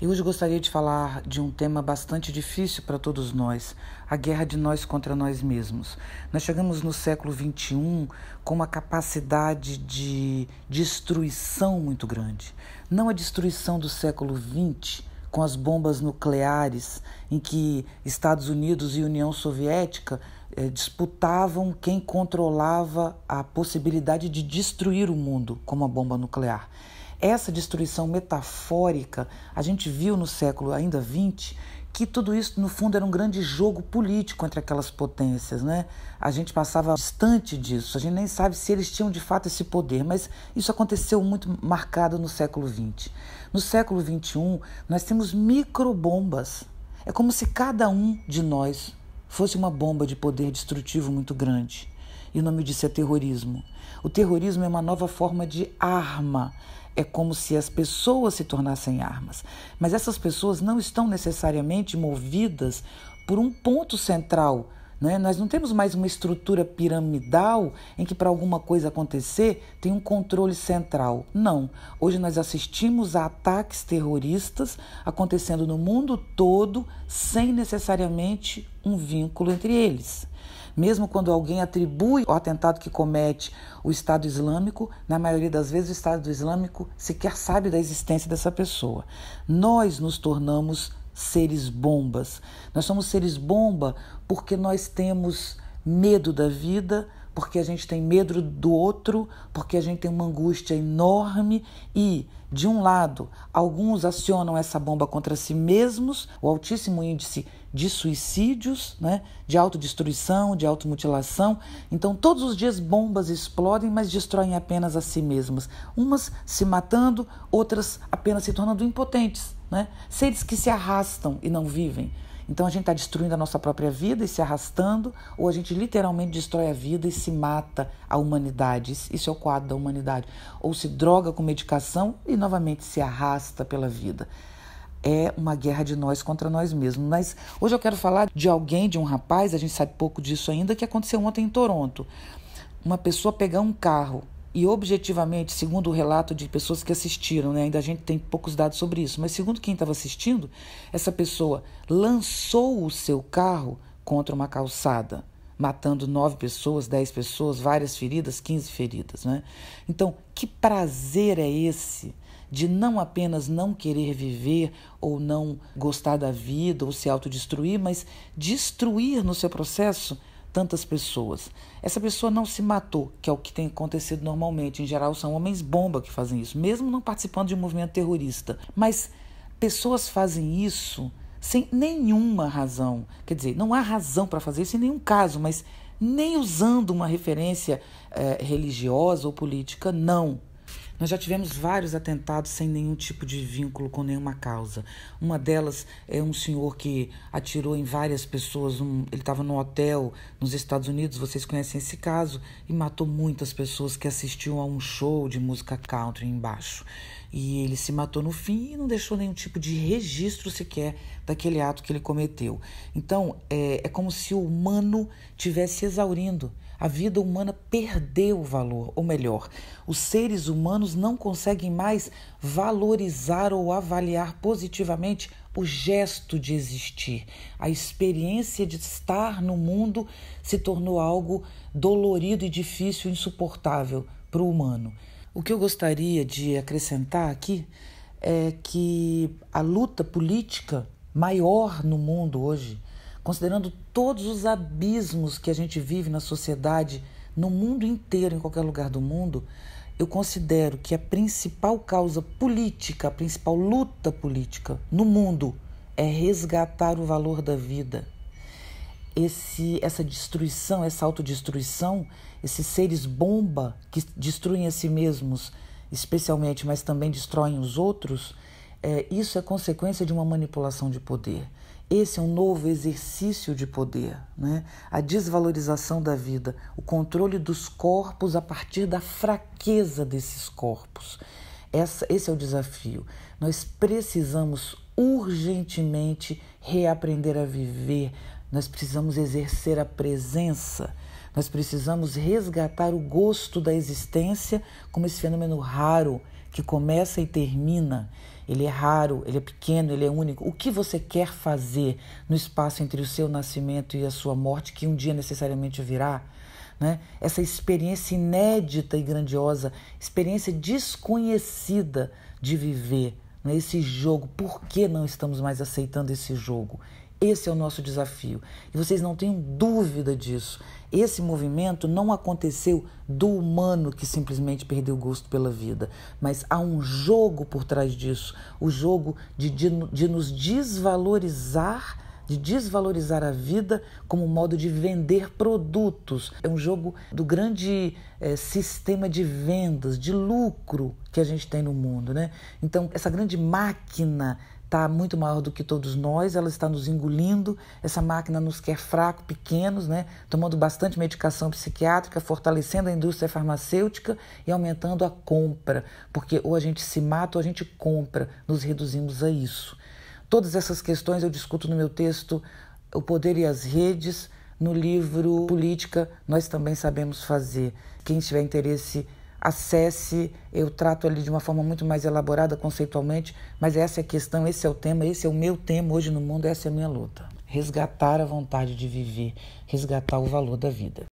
E hoje gostaria de falar de um tema bastante difícil para todos nós: a guerra de nós contra nós mesmos. Nós chegamos no século XXI com uma capacidade de destruição muito grande. Não a destruição do século XX, com as bombas nucleares, em que Estados Unidos e União Soviética eh, disputavam quem controlava a possibilidade de destruir o mundo com uma bomba nuclear. Essa destruição metafórica, a gente viu no século ainda 20 que tudo isso no fundo era um grande jogo político entre aquelas potências, né? A gente passava distante disso, a gente nem sabe se eles tinham de fato esse poder, mas isso aconteceu muito marcado no século XX. No século XXI, nós temos microbombas. É como se cada um de nós fosse uma bomba de poder destrutivo muito grande. E o nome disso é terrorismo. O terrorismo é uma nova forma de arma é como se as pessoas se tornassem armas. Mas essas pessoas não estão necessariamente movidas por um ponto central né? Nós não temos mais uma estrutura piramidal em que, para alguma coisa acontecer, tem um controle central. Não. Hoje nós assistimos a ataques terroristas acontecendo no mundo todo sem necessariamente um vínculo entre eles. Mesmo quando alguém atribui o atentado que comete o Estado Islâmico, na maioria das vezes o Estado Islâmico sequer sabe da existência dessa pessoa. Nós nos tornamos seres bombas. Nós somos seres bomba porque nós temos medo da vida, porque a gente tem medo do outro, porque a gente tem uma angústia enorme e, de um lado, alguns acionam essa bomba contra si mesmos, o altíssimo índice de suicídios, né, de autodestruição, de automutilação. Então, todos os dias bombas explodem, mas destroem apenas a si mesmas. Umas se matando, outras apenas se tornando impotentes né? Seres que se arrastam e não vivem. Então a gente está destruindo a nossa própria vida e se arrastando, ou a gente literalmente destrói a vida e se mata a humanidade. Isso é o quadro da humanidade. Ou se droga com medicação e novamente se arrasta pela vida. É uma guerra de nós contra nós mesmos. Mas hoje eu quero falar de alguém, de um rapaz, a gente sabe pouco disso ainda, que aconteceu ontem em Toronto. Uma pessoa pegar um carro e objetivamente, segundo o relato de pessoas que assistiram, né, ainda a gente tem poucos dados sobre isso, mas segundo quem estava assistindo, essa pessoa lançou o seu carro contra uma calçada, matando nove pessoas, dez pessoas, várias feridas, quinze feridas. Né? Então, que prazer é esse? de não apenas não querer viver ou não gostar da vida ou se autodestruir, mas destruir no seu processo tantas pessoas. Essa pessoa não se matou, que é o que tem acontecido normalmente. Em geral, são homens bomba que fazem isso, mesmo não participando de um movimento terrorista. Mas pessoas fazem isso sem nenhuma razão. Quer dizer, não há razão para fazer isso em nenhum caso, mas nem usando uma referência eh, religiosa ou política, não. Nós já tivemos vários atentados sem nenhum tipo de vínculo com nenhuma causa. Uma delas é um senhor que atirou em várias pessoas. Um, ele estava no hotel nos Estados Unidos, vocês conhecem esse caso, e matou muitas pessoas que assistiam a um show de música country embaixo. E ele se matou no fim e não deixou nenhum tipo de registro sequer daquele ato que ele cometeu. Então, é, é como se o humano tivesse exaurindo. A vida humana perdeu o valor, ou melhor, os seres humanos não conseguem mais valorizar ou avaliar positivamente o gesto de existir. A experiência de estar no mundo se tornou algo dolorido e difícil, insuportável para o humano. O que eu gostaria de acrescentar aqui é que a luta política maior no mundo hoje, considerando todos os abismos que a gente vive na sociedade, no mundo inteiro, em qualquer lugar do mundo, eu considero que a principal causa política, a principal luta política no mundo é resgatar o valor da vida, esse, essa destruição, essa autodestruição, esses seres bomba que destruem a si mesmos, especialmente, mas também destroem os outros, é, isso é consequência de uma manipulação de poder. Esse é um novo exercício de poder, né? a desvalorização da vida, o controle dos corpos a partir da fraqueza desses corpos. Essa, esse é o desafio. Nós precisamos urgentemente reaprender a viver, nós precisamos exercer a presença, nós precisamos resgatar o gosto da existência como esse fenômeno raro que começa e termina. Ele é raro, ele é pequeno, ele é único. O que você quer fazer no espaço entre o seu nascimento e a sua morte, que um dia necessariamente virá? Né? Essa experiência inédita e grandiosa, experiência desconhecida de viver, né? esse jogo. Por que não estamos mais aceitando esse jogo? Esse é o nosso desafio. E vocês não tenham dúvida disso. Esse movimento não aconteceu do humano que simplesmente perdeu o gosto pela vida, mas há um jogo por trás disso o jogo de, de, de nos desvalorizar de desvalorizar a vida como modo de vender produtos. É um jogo do grande é, sistema de vendas, de lucro que a gente tem no mundo, né? Então, essa grande máquina está muito maior do que todos nós, ela está nos engolindo, essa máquina nos quer fraco, pequenos, né? tomando bastante medicação psiquiátrica, fortalecendo a indústria farmacêutica e aumentando a compra, porque ou a gente se mata ou a gente compra, nos reduzimos a isso. Todas essas questões eu discuto no meu texto O Poder e as Redes, no livro Política, Nós Também Sabemos Fazer. Quem tiver interesse acesse. Eu trato ali de uma forma muito mais elaborada conceitualmente, mas essa é a questão, esse é o tema, esse é o meu tema hoje no mundo, essa é a minha luta. Resgatar a vontade de viver, resgatar o valor da vida.